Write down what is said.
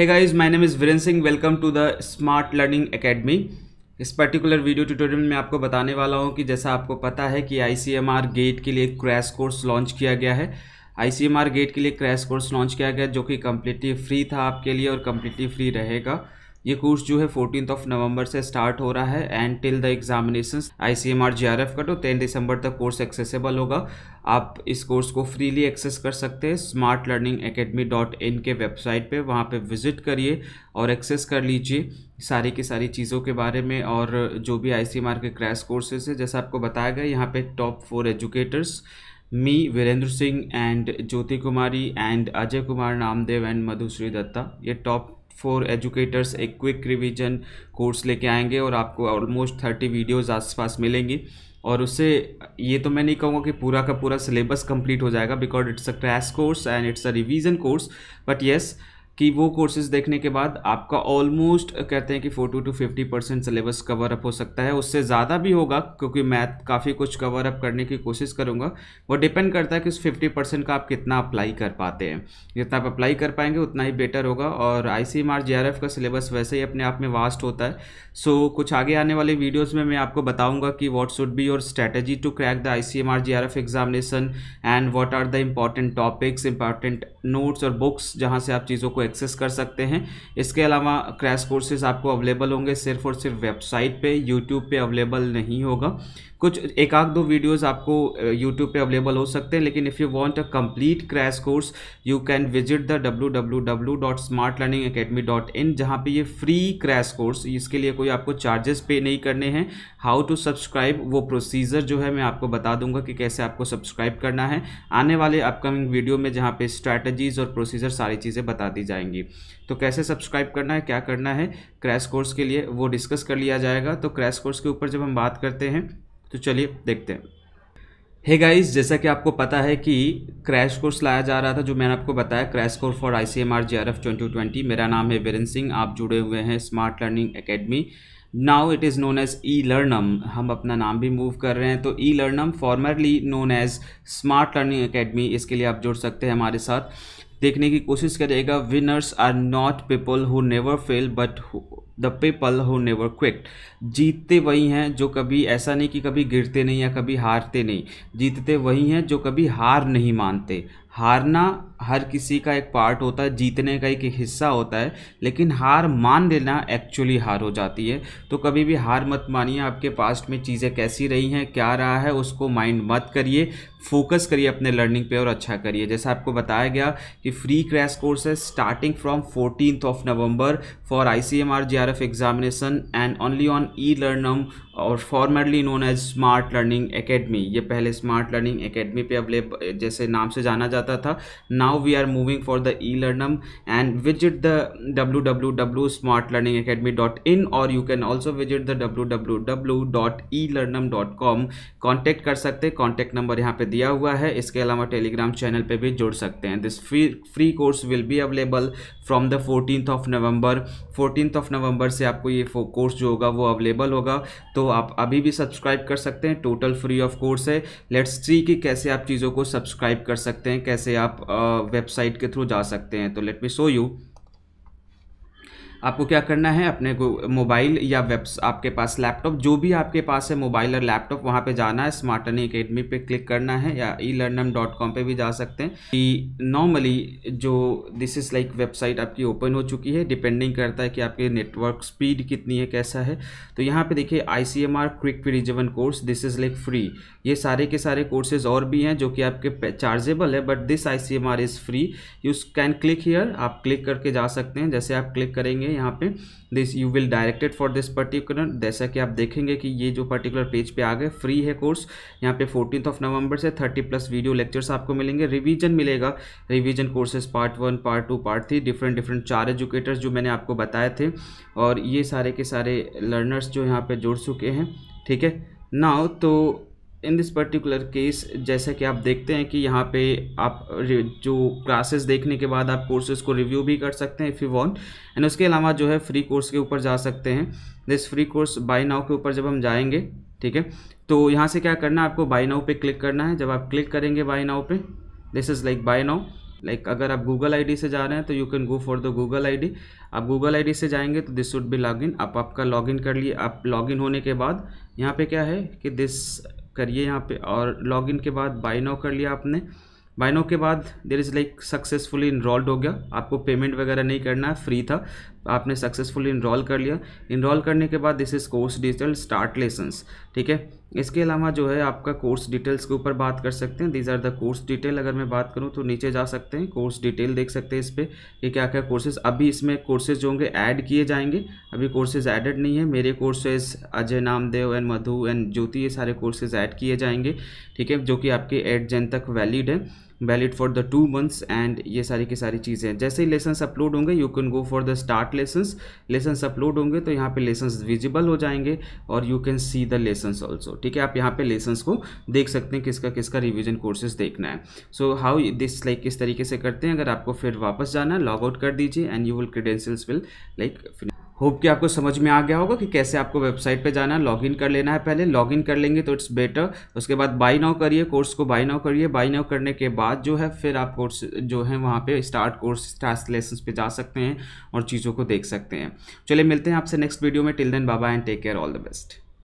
Hey guys, my name is Viren Singh. Welcome to the Smart Learning Academy. इस particular video tutorial में आपको बताने वाला हूँ कि जैसा आपको पता है कि आई गेट के लिए क्रैश कोर्स लॉन्च किया गया है आई गेट के लिए क्रैश कोर्स लॉन्च किया गया जो कि कम्प्लीटली फ्री था आपके लिए और कम्प्लीटली फ्री रहेगा ये कोर्स जो है फोर्टीन ऑफ नवंबर से स्टार्ट हो रहा है and till the examination I C M R G R F का तो टेन दिसंबर तक कोर्स एक्सेसिबल होगा आप इस कोर्स को फ्रीली एक्सेस कर सकते हैं smart learning academy dot in के वेबसाइट पे वहाँ पे विजिट करिए और एक्सेस कर लीजिए सारी की सारी चीज़ों के बारे में और जो भी आई सी एम आर के क्रैश कोर्सेज है जैसा आपको बताया गया यहाँ पे top four educators me Virendra Singh and Jyoti Kumari and Ajay Kumar Namdev and Madhushree Datta ये टॉप फॉर एजुकेटर्स एक क्विक रिवीजन कोर्स लेके आएंगे और आपको ऑलमोस्ट थर्टी वीडियोज़ आसपास मिलेंगी और उससे ये तो मैं नहीं कहूँगा कि पूरा का पूरा सिलेबस कंप्लीट हो जाएगा because it's a crash course and it's a revision course but yes कि वो कोर्सेज देखने के बाद आपका ऑलमोस्ट कहते हैं कि 40 to 50 percent syllabus cover up हो सकता है उससे ज़्यादा भी होगा क्योंकि मैथ काफ़ी कुछ कवर अप करने की कोशिश करूँगा वो डिपेंड करता है कि उस 50 परसेंट का आप कितना अप्लाई कर पाते हैं जितना आप अप्लाई कर पाएंगे उतना ही बेटर होगा और आई सी का सिलेबस वैसे ही अपने आप में वास्ट होता है सो so, कुछ आगे आने वाले वीडियोज़ में मैं आपको बताऊँगा कि what should be your strategy to crack the I C examination and what are the important topics important notes और बुक्स जहाँ से आप चीज़ों को एक्सेस कर सकते हैं इसके अलावा क्रैश कोर्सेज आपको अवेलेबल होंगे सिर्फ और सिर्फ वेबसाइट पे यूट्यूब पे अवेलेबल नहीं होगा कुछ एक आध दो वीडियोस आपको यूट्यूब पे अवेलेबल हो सकते हैं लेकिन if you want a complete crash course you can visit the W W W dot smart learning academy dot in जहाँ पर ये फ्री क्रैश कोर्स इसके लिए कोई आपको चार्जेस पे नहीं करने हैं हाउ टू सब्सक्राइब वो प्रोसीजर जो है मैं आपको बता दूंगा कि कैसे आपको सब्सक्राइब करना है आने वाले अपकमिंग वीडियो में जहाँ पे स्ट्रैटेजीज और प्रोसीजर सारी चीज़ें बता दी जाएंगी तो कैसे सब्सक्राइब करना है क्या करना है क्रैश कोर्स के लिए वो डिस्कस कर लिया जाएगा तो क्रैश कोर्स के ऊपर जब हम बात करते हैं तो चलिए देखते हैं हे hey गाइस जैसा कि आपको पता है कि क्रैश कोर्स लाया जा रहा था जो मैंने आपको बताया crash course for I C M R G R F twenty twenty मेरा नाम है वीरन सिंह आप जुड़े हुए हैं smart learning academy now it is known as e learnam हम अपना नाम भी मूव कर रहे हैं तो e learnam formerly known as smart learning academy इसके लिए आप जुड़ सकते हैं हमारे साथ देखने की कोशिश करेगा winners are not people who never fail but the people who never quit जीतते वही हैं जो कभी ऐसा नहीं कि कभी गिरते नहीं या कभी हारते नहीं जीतते वही हैं जो कभी हार नहीं मानते हारना हर किसी का एक पार्ट होता है जीतने का एक हिस्सा होता है लेकिन हार मान लेना एक्चुअली हार हो जाती है तो कभी भी हार मत मानिए आपके पास्ट में चीज़ें कैसी रही हैं क्या रहा है उसको माइंड मत करिए फोकस करिए अपने लर्निंग पे और अच्छा करिए जैसा आपको बताया गया कि फ्री क्रैश कोर्स है starting from fourteen of November for I C M R G R F examination and only on e learnam और formerly known as smart learning academy ये पहले स्मार्ट लर्निंग एकेडमी पे available जैसे नाम से जाना जाता था now we are moving for the e learnam and visit the W W W smart learning academy dot in और you can also visit the W W W dot e learnam dot com contact कर सकते हैं contact number यहाँ पे दिया हुआ है इसके अलावा टेलीग्राम चैनल पे भी जुड़ सकते हैं this free free course will be available from the fourteen of November fourteen of November से आपको ये कोर्स जो होगा वो अवेलेबल होगा तो आप अभी भी सब्सक्राइब कर सकते हैं टोटल फ्री ऑफ कोर्स है लेट्स सी कि कैसे आप चीज़ों को सब्सक्राइब कर सकते हैं कैसे आप वेबसाइट के थ्रू जा सकते हैं तो लेट मी शो यू आपको क्या करना है अपने मोबाइल या वेब्स आपके पास लैपटॉप जो भी आपके पास है मोबाइल और लैपटॉप वहाँ पे जाना है स्मार्ट अर्निंग अकेडमी पे क्लिक करना है या ई लर्नम डॉट कॉम पर भी जा सकते हैं कि नॉर्मली जो दिस इज़ लाइक वेबसाइट आपकी ओपन हो चुकी है डिपेंडिंग करता है कि आपके नेटवर्क स्पीड कितनी है कैसा है तो यहाँ पर देखिए I C M R quick revision course this is like free ये सारे के सारे कोर्सेज और भी हैं जो कि आपके चार्जेबल है but this I C M R is free you can click here आप क्लिक करके जा सकते हैं जैसे आप क्लिक करेंगे है यहाँ पे this you will directed for this particular जैसा कि आप देखेंगे कि ये जो पर्टिकुलर पेज पे आ गए फ्री है कोर्स यहाँ पे फोर्टीन ऑफ नवंबर से थर्टी प्लस वीडियो लेक्चर्स आपको मिलेंगे रिविजन मिलेगा revision courses part one part two part three different different चार एजुकेटर्स जो मैंने आपको बताए थे और ये सारे के सारे लर्नर्स जो यहाँ पर जुड़ चुके हैं ठीक है नाउ तो इन दिस पर्टिकुलर केस जैसा कि आप देखते हैं कि यहाँ पे आप जो क्लासेस देखने के बाद आप कोर्सेज को रिव्यू भी कर सकते हैं इफ़ यू वांट एंड उसके अलावा जो है फ्री कोर्स के ऊपर जा सकते हैं this free course buy now के ऊपर जब हम जाएंगे ठीक है तो यहाँ से क्या करना है आपको बाई नाउ पे क्लिक करना है जब आप क्लिक करेंगे बाई नाउ पे this is like buy now like अगर आप गूगल डी से जा रहे हैं तो you can go for the Google D आप गूगल डी से जाएंगे तो दिस वुड बी लॉगिन आप आपका लॉगिन कर लिए आप लॉगिन होने के बाद यहाँ पे क्या है कि दिस करिए यहाँ पे और लॉगिन के बाद बाई नो कर लिया आपने बाइनो के बाद there is like successfully enrolled हो गया आपको पेमेंट वगैरह नहीं करना है फ्री था आपने सक्सेसफुली इनरोल कर लिया इनरोल करने के बाद this is course detail start lessons ठीक है इसके अलावा जो है आपका कोर्स डिटेल्स के ऊपर बात कर सकते हैं these are the course detail अगर मैं बात करूं तो नीचे जा सकते हैं कोर्स डिटेल देख सकते हैं इस पर कि क्या क्या कोर्सेज अभी इसमें कोर्सेज जो होंगे ऐड किए जाएंगे अभी कोर्सेज एडेड नहीं है मेरे courses Ajay Namdev and Madhu and Jyoti ये सारे कोर्सेज ऐड किए जाएंगे ठीक है जो कि आपके एट जेन तक वैलिड है valid for the two months and ये सारी की सारी चीज़ें जैसे ही लेसन्स अपलोड होंगे you can go for the start lessons lessons upload होंगे तो यहाँ पे लेसन्स विजिबल हो जाएंगे और you can see the lessons also ठीक है आप यहाँ पे लेसन्स को देख सकते हैं किसका किसका रिविजन कोर्सेज देखना है सो हाउ दिस लाइक किस तरीके से करते हैं अगर आपको फिर वापस जाना है लॉग आउट कर दीजिए and you will credentials will like hope कि आपको समझ में आ गया होगा कि कैसे आपको वेबसाइट पे जाना है लॉगिन कर लेना है पहले लॉगिन कर लेंगे तो इट्स बेटर उसके बाद बाई नाउ करिए कोर्स को बाई नाउ करिए बाई नाउ करने के बाद जो है फिर आप कोर्स जो है वहाँ पे स्टार्ट कोर्स स्टार्ट लेसन पे जा सकते हैं और चीज़ों को देख सकते हैं चलिए मिलते हैं आपसे नेक्स्ट वीडियो में till then bye bye and take care all the best